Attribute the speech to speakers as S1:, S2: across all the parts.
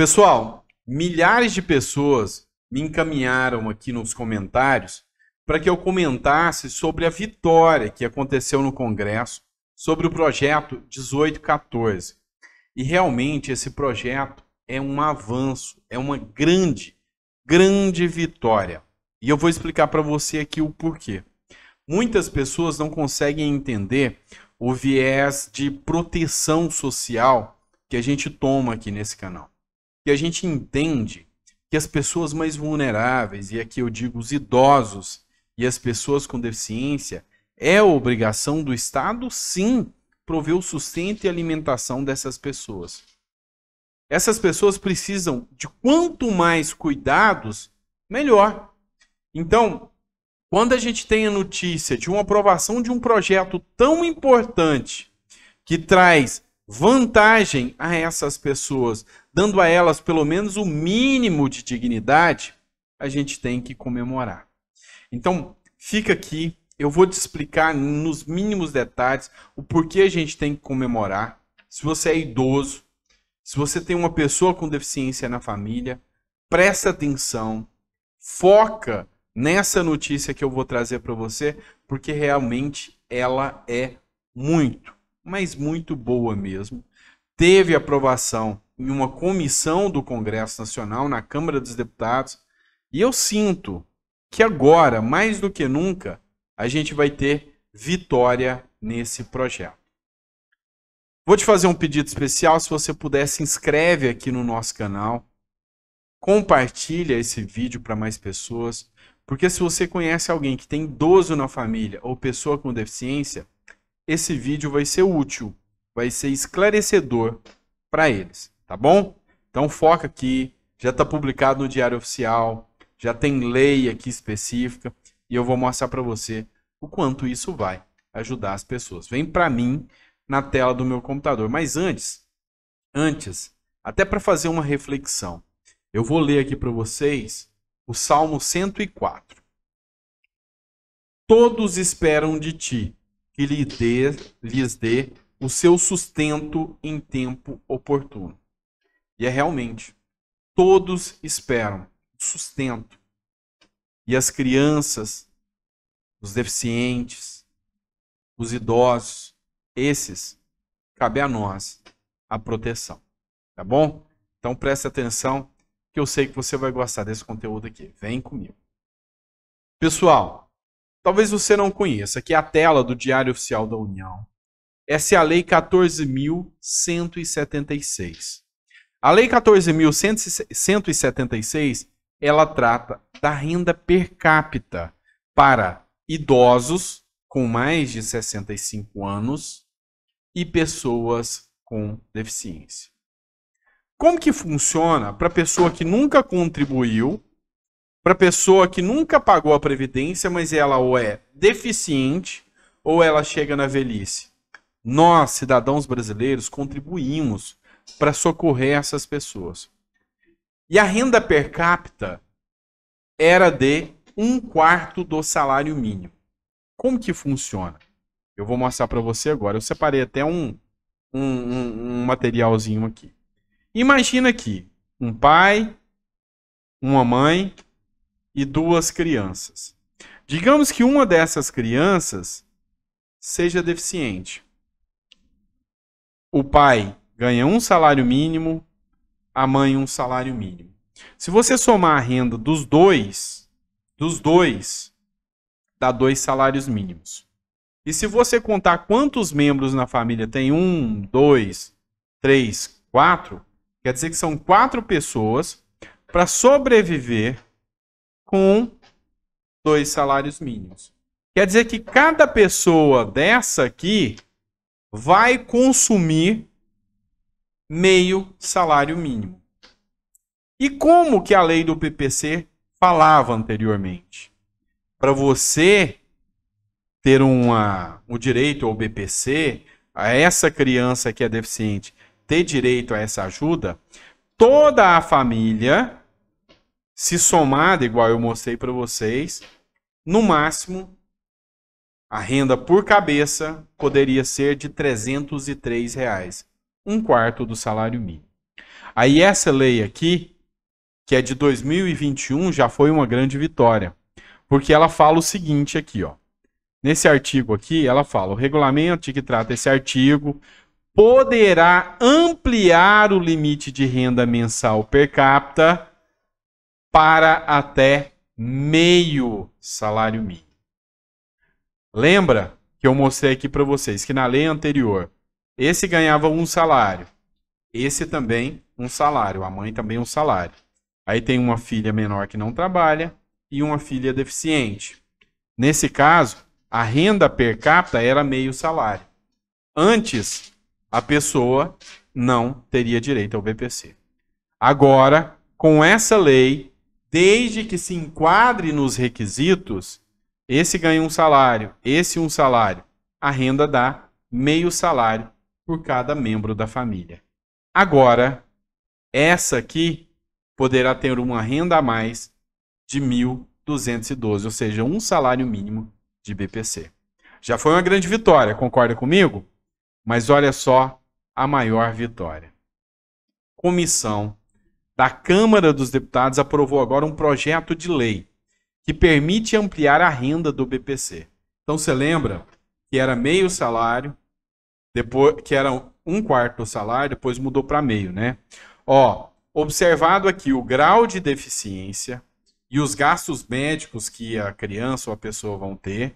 S1: Pessoal, milhares de pessoas me encaminharam aqui nos comentários para que eu comentasse sobre a vitória que aconteceu no Congresso sobre o projeto 1814. E realmente esse projeto é um avanço, é uma grande, grande vitória. E eu vou explicar para você aqui o porquê. Muitas pessoas não conseguem entender o viés de proteção social que a gente toma aqui nesse canal que a gente entende que as pessoas mais vulneráveis, e aqui eu digo os idosos e as pessoas com deficiência, é obrigação do Estado, sim, prover o sustento e alimentação dessas pessoas. Essas pessoas precisam de quanto mais cuidados, melhor. Então, quando a gente tem a notícia de uma aprovação de um projeto tão importante que traz vantagem a essas pessoas, dando a elas pelo menos o mínimo de dignidade, a gente tem que comemorar. Então, fica aqui, eu vou te explicar nos mínimos detalhes o porquê a gente tem que comemorar. Se você é idoso, se você tem uma pessoa com deficiência na família, presta atenção, foca nessa notícia que eu vou trazer para você, porque realmente ela é muito, mas muito boa mesmo. Teve aprovação em uma comissão do Congresso Nacional, na Câmara dos Deputados, e eu sinto que agora, mais do que nunca, a gente vai ter vitória nesse projeto. Vou te fazer um pedido especial, se você puder, se inscreve aqui no nosso canal, compartilha esse vídeo para mais pessoas, porque se você conhece alguém que tem idoso na família ou pessoa com deficiência, esse vídeo vai ser útil, vai ser esclarecedor para eles. Tá bom? Então foca aqui. Já está publicado no Diário Oficial. Já tem lei aqui específica. E eu vou mostrar para você o quanto isso vai ajudar as pessoas. Vem para mim na tela do meu computador. Mas antes, antes, até para fazer uma reflexão, eu vou ler aqui para vocês o Salmo 104. Todos esperam de ti que lhe dê, lhes dê o seu sustento em tempo oportuno. E é realmente. Todos esperam sustento. E as crianças, os deficientes, os idosos, esses, cabe a nós a proteção. Tá bom? Então preste atenção, que eu sei que você vai gostar desse conteúdo aqui. Vem comigo. Pessoal, talvez você não conheça, aqui é a tela do Diário Oficial da União. Essa é a Lei 14.176. A Lei 14.176, ela trata da renda per capita para idosos com mais de 65 anos e pessoas com deficiência. Como que funciona para pessoa que nunca contribuiu, para pessoa que nunca pagou a previdência, mas ela ou é deficiente ou ela chega na velhice? Nós, cidadãos brasileiros, contribuímos para socorrer essas pessoas. E a renda per capita era de um quarto do salário mínimo. Como que funciona? Eu vou mostrar para você agora. Eu separei até um, um, um, um materialzinho aqui. Imagina aqui um pai, uma mãe e duas crianças. Digamos que uma dessas crianças seja deficiente. O pai ganha um salário mínimo, a mãe um salário mínimo. Se você somar a renda dos dois, dos dois, dá dois salários mínimos. E se você contar quantos membros na família tem, um, dois, três, quatro, quer dizer que são quatro pessoas para sobreviver com dois salários mínimos. Quer dizer que cada pessoa dessa aqui vai consumir meio salário mínimo. E como que a lei do PPC falava anteriormente? Para você ter uma, o direito ao BPC, a essa criança que é deficiente ter direito a essa ajuda, toda a família, se somada, igual eu mostrei para vocês, no máximo, a renda por cabeça poderia ser de 303 reais um quarto do salário mínimo. Aí essa lei aqui, que é de 2021, já foi uma grande vitória, porque ela fala o seguinte aqui, ó. Nesse artigo aqui, ela fala: o regulamento que trata esse artigo poderá ampliar o limite de renda mensal per capita para até meio salário mínimo. Lembra que eu mostrei aqui para vocês que na lei anterior esse ganhava um salário. Esse também um salário. A mãe também um salário. Aí tem uma filha menor que não trabalha e uma filha deficiente. Nesse caso, a renda per capita era meio salário. Antes, a pessoa não teria direito ao BPC. Agora, com essa lei, desde que se enquadre nos requisitos, esse ganha um salário, esse um salário. A renda dá meio salário por cada membro da família. Agora, essa aqui poderá ter uma renda a mais de 1.212, ou seja, um salário mínimo de BPC. Já foi uma grande vitória, concorda comigo? Mas olha só a maior vitória. Comissão da Câmara dos Deputados aprovou agora um projeto de lei que permite ampliar a renda do BPC. Então você lembra que era meio salário, depois que era um quarto do salário, depois mudou para meio, né? Ó, observado aqui o grau de deficiência e os gastos médicos que a criança ou a pessoa vão ter,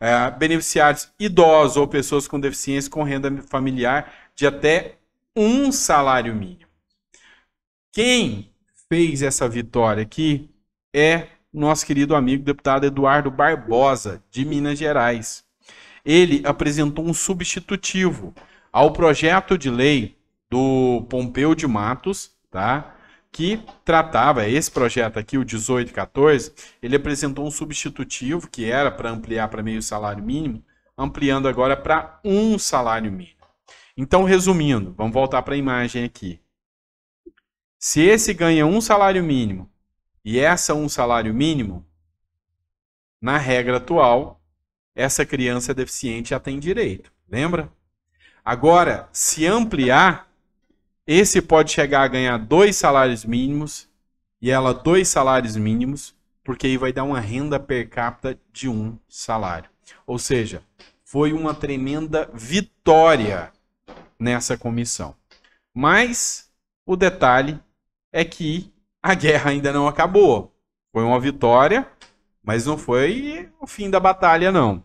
S1: é, beneficiários idosos ou pessoas com deficiência com renda familiar de até um salário mínimo. Quem fez essa vitória aqui é nosso querido amigo deputado Eduardo Barbosa, de Minas Gerais ele apresentou um substitutivo ao projeto de lei do Pompeu de Matos, tá? que tratava esse projeto aqui, o 1814, ele apresentou um substitutivo que era para ampliar para meio salário mínimo, ampliando agora para um salário mínimo. Então, resumindo, vamos voltar para a imagem aqui. Se esse ganha um salário mínimo e essa um salário mínimo, na regra atual, essa criança deficiente já tem direito. Lembra? Agora, se ampliar, esse pode chegar a ganhar dois salários mínimos e ela dois salários mínimos, porque aí vai dar uma renda per capita de um salário. Ou seja, foi uma tremenda vitória nessa comissão. Mas o detalhe é que a guerra ainda não acabou. Foi uma vitória, mas não foi o fim da batalha, não.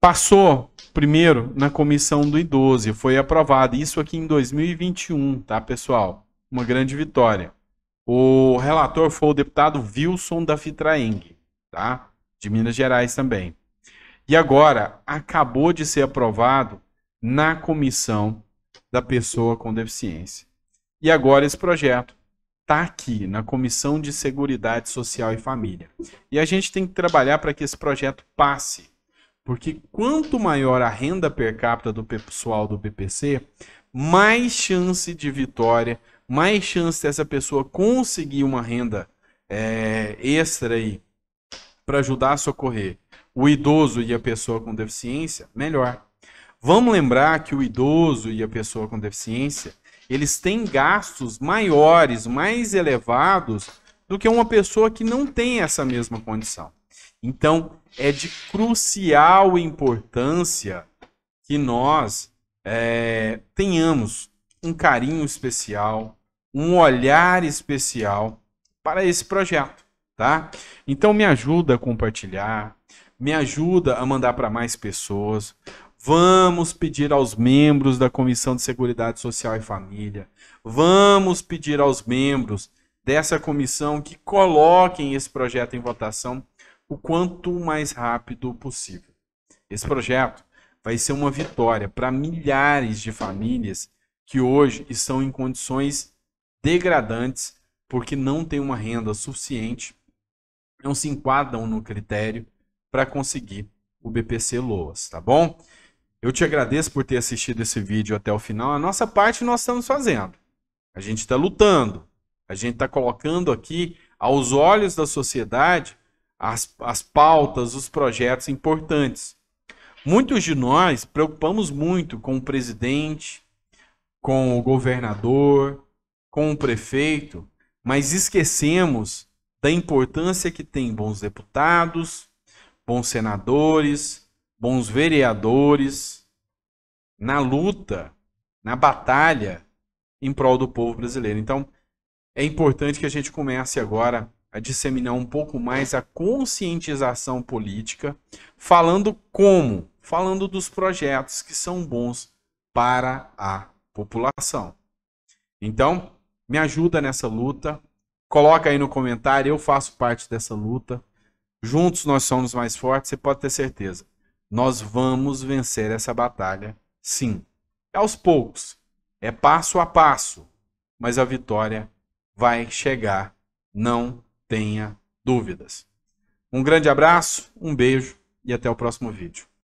S1: Passou primeiro na comissão do I-12, foi aprovado. Isso aqui em 2021, tá, pessoal? Uma grande vitória. O relator foi o deputado Wilson da Fitraeng, tá? De Minas Gerais também. E agora acabou de ser aprovado na comissão da pessoa com deficiência. E agora esse projeto está aqui na Comissão de Seguridade Social e Família. E a gente tem que trabalhar para que esse projeto passe. Porque quanto maior a renda per capita do pessoal do PPC, mais chance de vitória, mais chance dessa pessoa conseguir uma renda é, extra aí para ajudar a socorrer o idoso e a pessoa com deficiência, melhor. Vamos lembrar que o idoso e a pessoa com deficiência eles têm gastos maiores, mais elevados do que uma pessoa que não tem essa mesma condição. Então, é de crucial importância que nós é, tenhamos um carinho especial, um olhar especial para esse projeto, tá? Então, me ajuda a compartilhar, me ajuda a mandar para mais pessoas. Vamos pedir aos membros da Comissão de Seguridade Social e Família, vamos pedir aos membros dessa comissão que coloquem esse projeto em votação o quanto mais rápido possível. Esse projeto vai ser uma vitória para milhares de famílias que hoje estão em condições degradantes porque não têm uma renda suficiente, não se enquadram no critério para conseguir o BPC Loas, tá bom? Eu te agradeço por ter assistido esse vídeo até o final. A nossa parte nós estamos fazendo. A gente está lutando. A gente está colocando aqui, aos olhos da sociedade, as, as pautas, os projetos importantes. Muitos de nós preocupamos muito com o presidente, com o governador, com o prefeito, mas esquecemos da importância que tem bons deputados, bons senadores, bons vereadores na luta, na batalha em prol do povo brasileiro. Então, é importante que a gente comece agora a disseminar um pouco mais a conscientização política, falando como, falando dos projetos que são bons para a população. Então, me ajuda nessa luta, coloca aí no comentário, eu faço parte dessa luta. Juntos nós somos mais fortes, você pode ter certeza. Nós vamos vencer essa batalha, sim. É aos poucos, é passo a passo, mas a vitória vai chegar, não tenha dúvidas. Um grande abraço, um beijo e até o próximo vídeo.